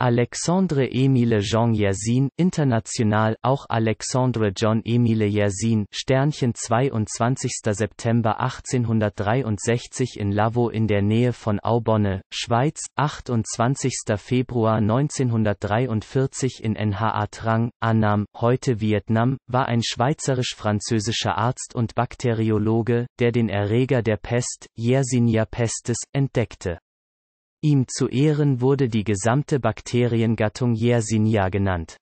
Alexandre Emile Jean Yersin, international auch Alexandre John Emile Yersin, Sternchen 22. September 1863 in Lavaux in der Nähe von Aubonne, Schweiz, 28. Februar 1943 in NHA Trang, Annam, heute Vietnam, war ein schweizerisch-französischer Arzt und Bakteriologe, der den Erreger der Pest, Yersinia pestis, entdeckte. Ihm zu Ehren wurde die gesamte Bakteriengattung Yersinia genannt.